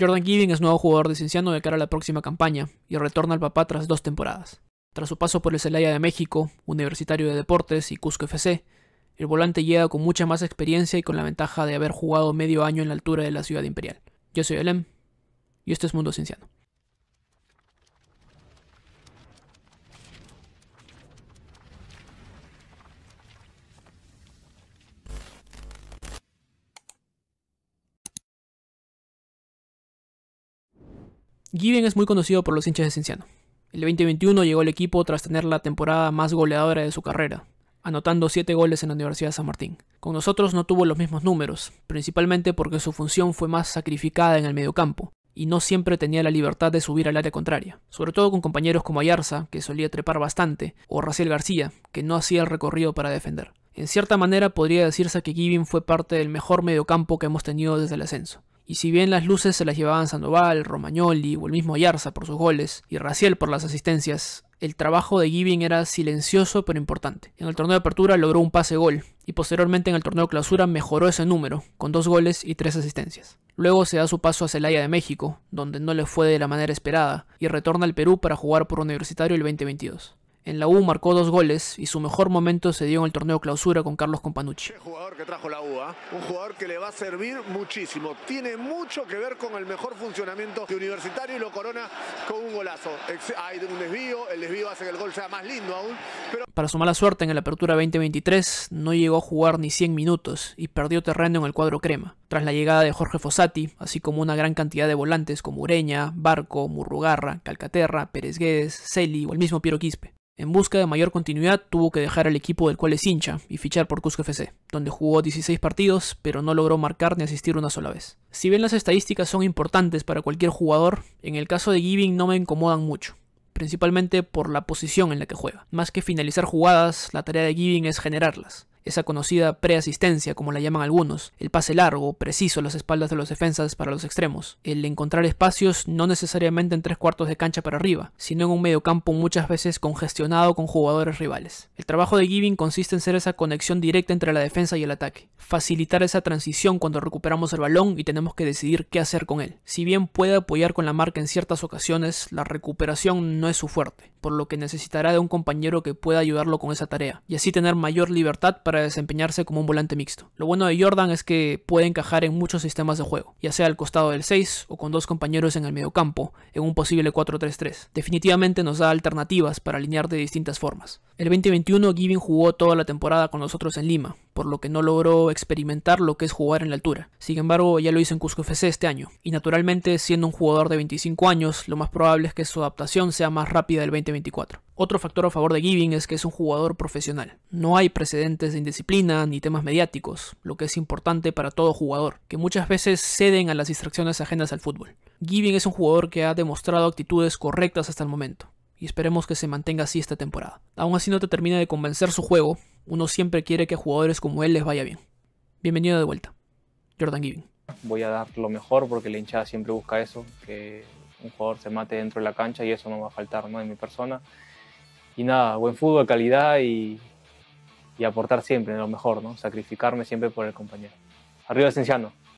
Jordan Gidding es nuevo jugador de Cienciano de cara a la próxima campaña y retorna al papá tras dos temporadas. Tras su paso por el Celaya de México, Universitario de Deportes y Cusco FC, el volante llega con mucha más experiencia y con la ventaja de haber jugado medio año en la altura de la ciudad imperial. Yo soy Elem y este es Mundo Cienciano. Given es muy conocido por los hinchas de Cienciano. El 2021 llegó al equipo tras tener la temporada más goleadora de su carrera, anotando 7 goles en la Universidad de San Martín. Con nosotros no tuvo los mismos números, principalmente porque su función fue más sacrificada en el mediocampo, y no siempre tenía la libertad de subir al área contraria, sobre todo con compañeros como Ayarza, que solía trepar bastante, o Raciel García, que no hacía el recorrido para defender. En cierta manera podría decirse que Giving fue parte del mejor mediocampo que hemos tenido desde el ascenso y si bien las luces se las llevaban Sandoval, Romagnoli o el mismo Yarza por sus goles y Raciel por las asistencias, el trabajo de Giving era silencioso pero importante. En el torneo de apertura logró un pase gol y posteriormente en el torneo de clausura mejoró ese número con dos goles y tres asistencias. Luego se da su paso a Celaya de México, donde no le fue de la manera esperada, y retorna al Perú para jugar por Universitario el 2022. En la U marcó dos goles y su mejor momento se dio en el torneo clausura con Carlos Companucci. Un jugador que ¿ah? un jugador que le va a servir muchísimo. Tiene mucho que ver con el mejor funcionamiento de Universitario y lo corona con un golazo. Hay un desvío, el desvío hace el gol sea más lindo aún. Pero... Para su mala suerte en la apertura 2023 no llegó a jugar ni 100 minutos y perdió terreno en el cuadro crema. Tras la llegada de Jorge Fossati, así como una gran cantidad de volantes como Ureña, Barco, Murrugarra, Calcaterra, Pérez Guedes, Celi o el mismo Piero Quispe. En busca de mayor continuidad, tuvo que dejar al equipo del cual es hincha y fichar por Cusco FC, donde jugó 16 partidos, pero no logró marcar ni asistir una sola vez. Si bien las estadísticas son importantes para cualquier jugador, en el caso de Giving no me incomodan mucho principalmente por la posición en la que juega. Más que finalizar jugadas, la tarea de Giving es generarlas esa conocida preasistencia, como la llaman algunos, el pase largo, preciso a las espaldas de los defensas para los extremos, el encontrar espacios no necesariamente en tres cuartos de cancha para arriba, sino en un medio campo muchas veces congestionado con jugadores rivales. El trabajo de Giving consiste en ser esa conexión directa entre la defensa y el ataque, facilitar esa transición cuando recuperamos el balón y tenemos que decidir qué hacer con él. Si bien puede apoyar con la marca en ciertas ocasiones, la recuperación no es su fuerte por lo que necesitará de un compañero que pueda ayudarlo con esa tarea, y así tener mayor libertad para desempeñarse como un volante mixto. Lo bueno de Jordan es que puede encajar en muchos sistemas de juego, ya sea al costado del 6 o con dos compañeros en el mediocampo, en un posible 4-3-3. Definitivamente nos da alternativas para alinear de distintas formas. El 2021 givin jugó toda la temporada con nosotros en Lima, por lo que no logró experimentar lo que es jugar en la altura. Sin embargo, ya lo hizo en Cusco FC este año, y naturalmente, siendo un jugador de 25 años, lo más probable es que su adaptación sea más rápida del 2024. Otro factor a favor de Giving es que es un jugador profesional. No hay precedentes de indisciplina ni temas mediáticos, lo que es importante para todo jugador, que muchas veces ceden a las distracciones ajenas al fútbol. Giving es un jugador que ha demostrado actitudes correctas hasta el momento y esperemos que se mantenga así esta temporada. Aún así no te termina de convencer su juego, uno siempre quiere que a jugadores como él les vaya bien. Bienvenido de vuelta, Jordan Giving. Voy a dar lo mejor porque la hinchada siempre busca eso, que un jugador se mate dentro de la cancha y eso no va a faltar ¿no? en mi persona. Y nada, buen fútbol, calidad y, aportar siempre, lo mejor, ¿no? sacrificarme siempre por el compañero. Arriba Esenciano!